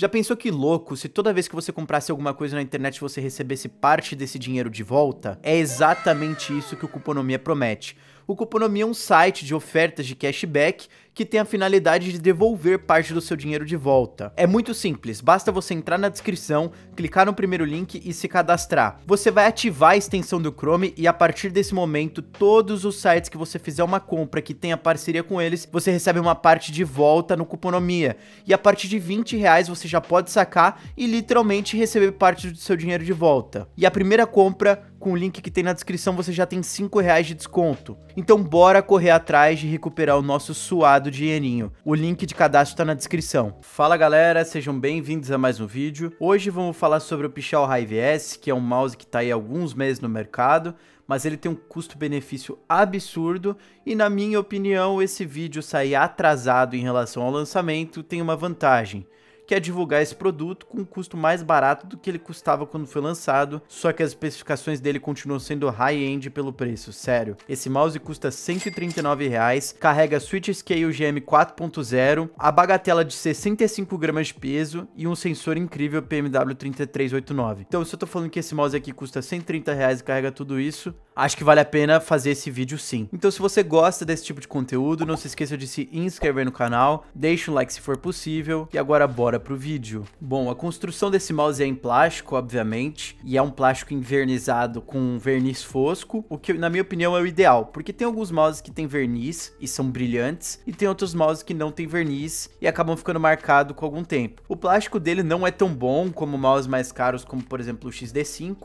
Já pensou que louco se toda vez que você comprasse alguma coisa na internet você recebesse parte desse dinheiro de volta? É exatamente isso que o Cuponomia promete. O Cuponomia é um site de ofertas de cashback que tem a finalidade de devolver parte do seu dinheiro de volta. É muito simples, basta você entrar na descrição, clicar no primeiro link e se cadastrar. Você vai ativar a extensão do Chrome e a partir desse momento, todos os sites que você fizer uma compra que tenha parceria com eles, você recebe uma parte de volta no Cuponomia. E a partir de 20 reais você já pode sacar e literalmente receber parte do seu dinheiro de volta. E a primeira compra com o link que tem na descrição você já tem 5 reais de desconto. Então bora correr atrás de recuperar o nosso suado do dinheirinho. O link de cadastro está na descrição. Fala galera, sejam bem-vindos a mais um vídeo. Hoje vamos falar sobre o Pichal Hive S, que é um mouse que está aí há alguns meses no mercado, mas ele tem um custo-benefício absurdo e na minha opinião esse vídeo sair atrasado em relação ao lançamento tem uma vantagem que é divulgar esse produto com um custo mais barato do que ele custava quando foi lançado, só que as especificações dele continuam sendo high-end pelo preço, sério. Esse mouse custa R$139, 139, reais, carrega Switch Scale GM 4.0, a bagatela de 65 gramas de peso e um sensor incrível PMW3389. Então, se eu tô falando que esse mouse aqui custa R$130 130 reais e carrega tudo isso, acho que vale a pena fazer esse vídeo sim. Então se você gosta desse tipo de conteúdo, não se esqueça de se inscrever no canal, deixa um like se for possível e agora bora pro vídeo. Bom, a construção desse mouse é em plástico, obviamente, e é um plástico envernizado com verniz fosco, o que na minha opinião é o ideal, porque tem alguns mouses que tem verniz e são brilhantes, e tem outros mouses que não tem verniz e acabam ficando marcado com algum tempo. O plástico dele não é tão bom como mouse mais caros como por exemplo o XD5,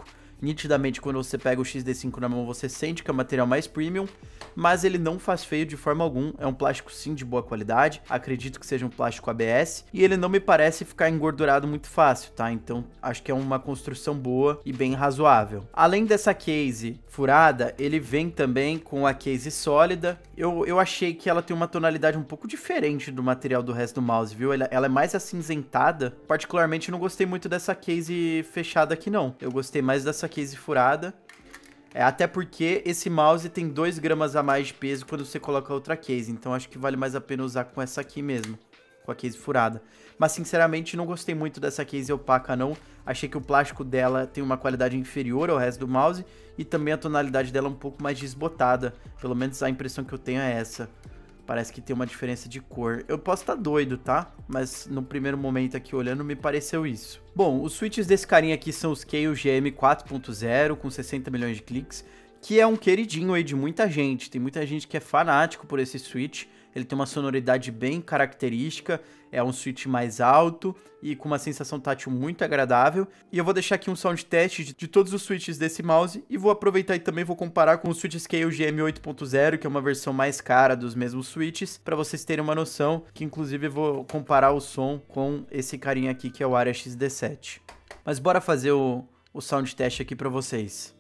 Nitidamente, quando você pega o XD5 na mão, você sente que é um material mais premium, mas ele não faz feio de forma alguma. É um plástico sim de boa qualidade, acredito que seja um plástico ABS, e ele não me parece ficar engordurado muito fácil, tá? Então acho que é uma construção boa e bem razoável. Além dessa case furada, ele vem também com a case sólida. Eu, eu achei que ela tem uma tonalidade um pouco diferente do material do resto do mouse, viu? Ela, ela é mais acinzentada. Particularmente, não gostei muito dessa case fechada aqui, não. Eu gostei mais dessa case furada. É, até porque esse mouse tem 2 gramas a mais de peso quando você coloca outra case. Então acho que vale mais a pena usar com essa aqui mesmo. Com a case furada. Mas sinceramente não gostei muito dessa case opaca não. Achei que o plástico dela tem uma qualidade inferior ao resto do mouse. E também a tonalidade dela é um pouco mais desbotada. Pelo menos a impressão que eu tenho é essa. Parece que tem uma diferença de cor. Eu posso estar tá doido, tá? Mas no primeiro momento aqui olhando me pareceu isso. Bom, os switches desse carinha aqui são os Keio GM 4.0 com 60 milhões de cliques, que é um queridinho aí de muita gente. Tem muita gente que é fanático por esse switch ele tem uma sonoridade bem característica, é um switch mais alto e com uma sensação tátil muito agradável. E eu vou deixar aqui um sound test de, de todos os switches desse mouse e vou aproveitar e também vou comparar com o Switch Scale GM 8.0, que é uma versão mais cara dos mesmos switches, para vocês terem uma noção, que inclusive eu vou comparar o som com esse carinha aqui que é o Area XD7. Mas bora fazer o, o sound test aqui para vocês.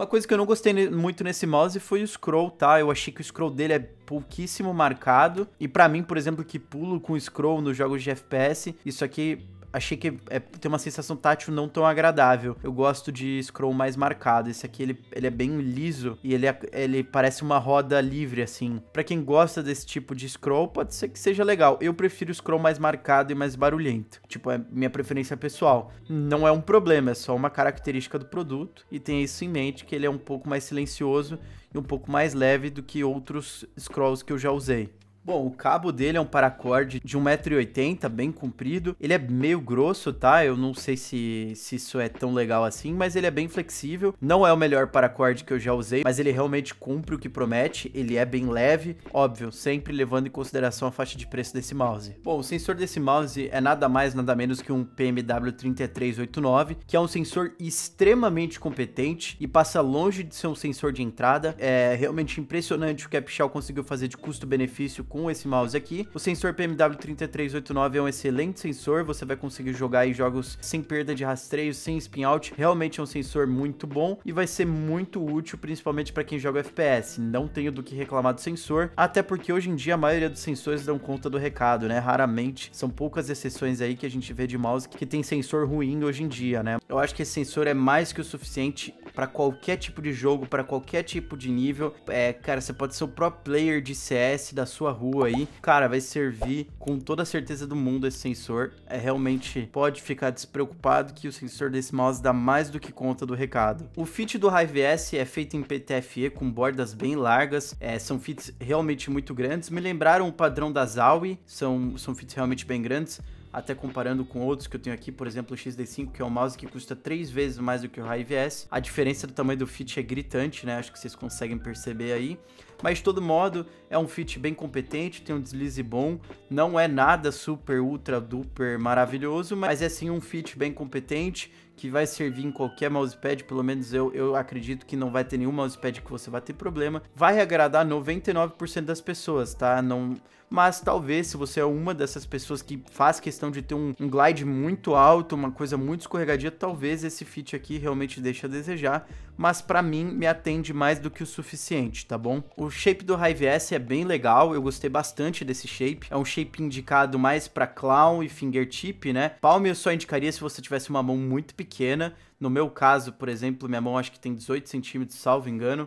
Uma coisa que eu não gostei muito nesse mouse foi o scroll, tá? Eu achei que o scroll dele é pouquíssimo marcado. E para mim, por exemplo, que pulo com scroll nos jogos de FPS, isso aqui achei que é, tem uma sensação tátil não tão agradável. Eu gosto de scroll mais marcado. Esse aqui, ele, ele é bem liso e ele, é, ele parece uma roda livre, assim. Para quem gosta desse tipo de scroll, pode ser que seja legal. Eu prefiro scroll mais marcado e mais barulhento. Tipo, é minha preferência pessoal. Não é um problema, é só uma característica do produto. E tenha isso em mente, que ele é um pouco mais silencioso e um pouco mais leve do que outros scrolls que eu já usei. Bom, o cabo dele é um paracorde de 1,80m, bem comprido. Ele é meio grosso, tá? Eu não sei se, se isso é tão legal assim, mas ele é bem flexível. Não é o melhor paracorde que eu já usei, mas ele realmente cumpre o que promete. Ele é bem leve, óbvio, sempre levando em consideração a faixa de preço desse mouse. Bom, o sensor desse mouse é nada mais, nada menos que um PMW3389, que é um sensor extremamente competente e passa longe de ser um sensor de entrada. É realmente impressionante o que a Pichal conseguiu fazer de custo-benefício com esse mouse aqui. O sensor PMW3389 é um excelente sensor, você vai conseguir jogar aí jogos sem perda de rastreio, sem spin out, realmente é um sensor muito bom e vai ser muito útil, principalmente para quem joga FPS. Não tenho do que reclamar do sensor, até porque hoje em dia a maioria dos sensores dão conta do recado, né? Raramente, são poucas exceções aí que a gente vê de mouse que tem sensor ruim hoje em dia, né? Eu acho que esse sensor é mais que o suficiente para qualquer tipo de jogo, para qualquer tipo de nível. É, cara, você pode ser o pro player de CS da sua rua aí. Cara, vai servir com toda a certeza do mundo esse sensor. É realmente pode ficar despreocupado que o sensor desse mouse dá mais do que conta do recado. O fit do Hive S é feito em PTFE com bordas bem largas. É, são fits realmente muito grandes. Me lembraram o padrão da Zawi, são são fits realmente bem grandes até comparando com outros que eu tenho aqui, por exemplo, o XD5, que é um mouse que custa três vezes mais do que o Hive S. A diferença do tamanho do fit é gritante, né? Acho que vocês conseguem perceber aí. Mas de todo modo, é um fit bem competente, tem um deslize bom, não é nada super, ultra, duper maravilhoso, mas é sim um fit bem competente que vai servir em qualquer mousepad, pelo menos eu, eu acredito que não vai ter nenhum mousepad que você vai ter problema. Vai agradar 99% das pessoas, tá? Não... Mas talvez se você é uma dessas pessoas que faz questão de ter um, um glide muito alto, uma coisa muito escorregadia, talvez esse fit aqui realmente deixe a desejar, mas para mim me atende mais do que o suficiente, tá bom? O o shape do Hive S é bem legal, eu gostei bastante desse shape. É um shape indicado mais para clown e fingertip, né? Palm eu só indicaria se você tivesse uma mão muito pequena. No meu caso, por exemplo, minha mão acho que tem 18 centímetros, salvo engano.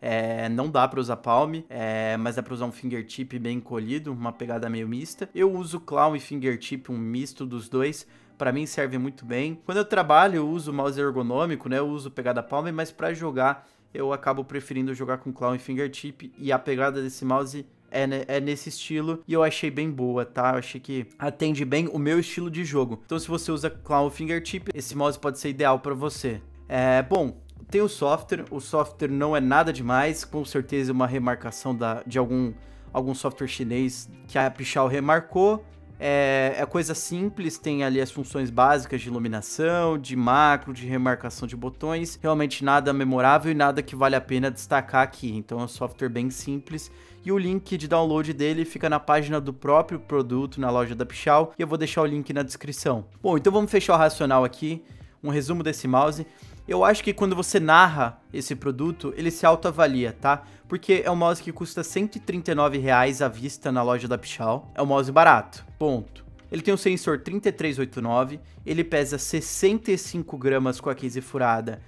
É, não dá para usar palm, é, mas dá para usar um fingertip bem encolhido, uma pegada meio mista. Eu uso clown e fingertip, um misto dos dois, para mim serve muito bem. Quando eu trabalho, eu uso mouse ergonômico, né? Eu uso pegada palm, mas para jogar eu acabo preferindo jogar com Clown e Fingertip, e a pegada desse mouse é, é, nesse estilo e eu achei bem boa, tá? Eu achei que atende bem o meu estilo de jogo. Então, se você usa Clown Fingertip, esse mouse pode ser ideal para você. É, bom, tem o software, o software não é nada demais, com certeza uma remarcação da, de algum, algum software chinês que a Pichal remarcou. É, é, coisa simples, tem ali as funções básicas de iluminação, de macro, de remarcação de botões. Realmente nada memorável e nada que vale a pena destacar aqui. Então é um software bem simples. E o link de download dele fica na página do próprio produto, na loja da Pichal, e eu vou deixar o link na descrição. Bom, então vamos fechar o racional aqui, um resumo desse mouse. Eu acho que quando você narra esse produto, ele se autoavalia, tá? Porque é um mouse que custa R$ 139 à vista na loja da Pichal. É um mouse barato, ponto. Ele tem um sensor 3389, ele pesa 65 gramas com a case furada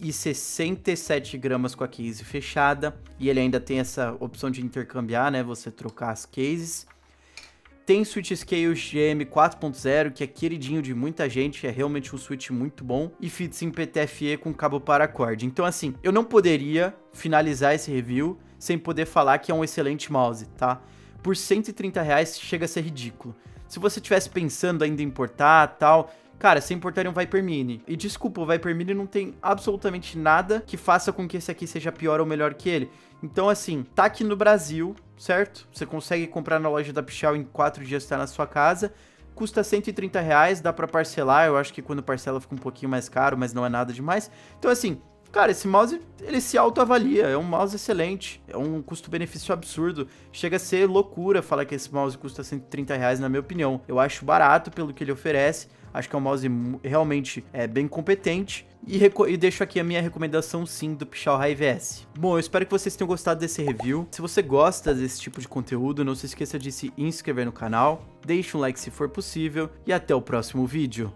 e 67 gramas com a case fechada. E ele ainda tem essa opção de intercambiar, né? Você trocar as cases. Tem Switch Scale GM 4.0, que é queridinho de muita gente, é realmente um Switch muito bom, e fits em PTFE com cabo paracord. Então assim, eu não poderia finalizar esse review sem poder falar que é um excelente mouse, tá? Por 130 reais chega a ser ridículo. Se você tivesse pensando ainda em importar tal, Cara, sem importaria é um Viper Mini. E desculpa, o Viper Mini não tem absolutamente nada que faça com que esse aqui seja pior ou melhor que ele. Então, assim, tá aqui no Brasil, certo? Você consegue comprar na loja da Pichal em 4 dias, tá na sua casa custa 130 reais, dá para parcelar, eu acho que quando parcela fica um pouquinho mais caro, mas não é nada demais. Então assim, Cara, esse mouse, ele se autoavalia, é um mouse excelente, é um custo-benefício absurdo. Chega a ser loucura falar que esse mouse custa 130 reais, na minha opinião. Eu acho barato pelo que ele oferece, acho que é um mouse realmente é, bem competente. E, e, deixo aqui a minha recomendação sim do Pichal Hive S. Bom, eu espero que vocês tenham gostado desse review. Se você gosta desse tipo de conteúdo, não se esqueça de se inscrever no canal, deixe um like se for possível e até o próximo vídeo.